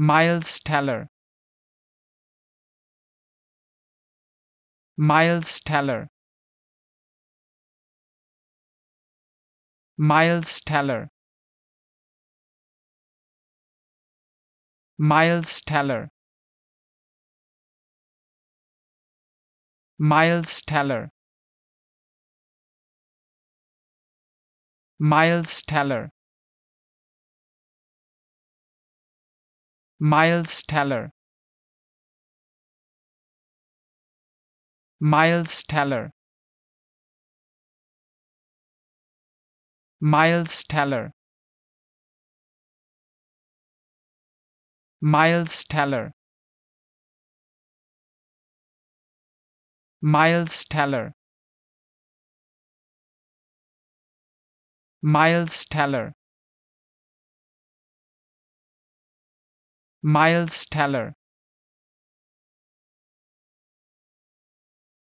Miles Teller Miles Teller Miles Teller Miles Teller Miles Teller Miles Teller Miles Teller Miles Teller Miles Teller Miles Teller Miles Teller Miles Teller Miles Teller.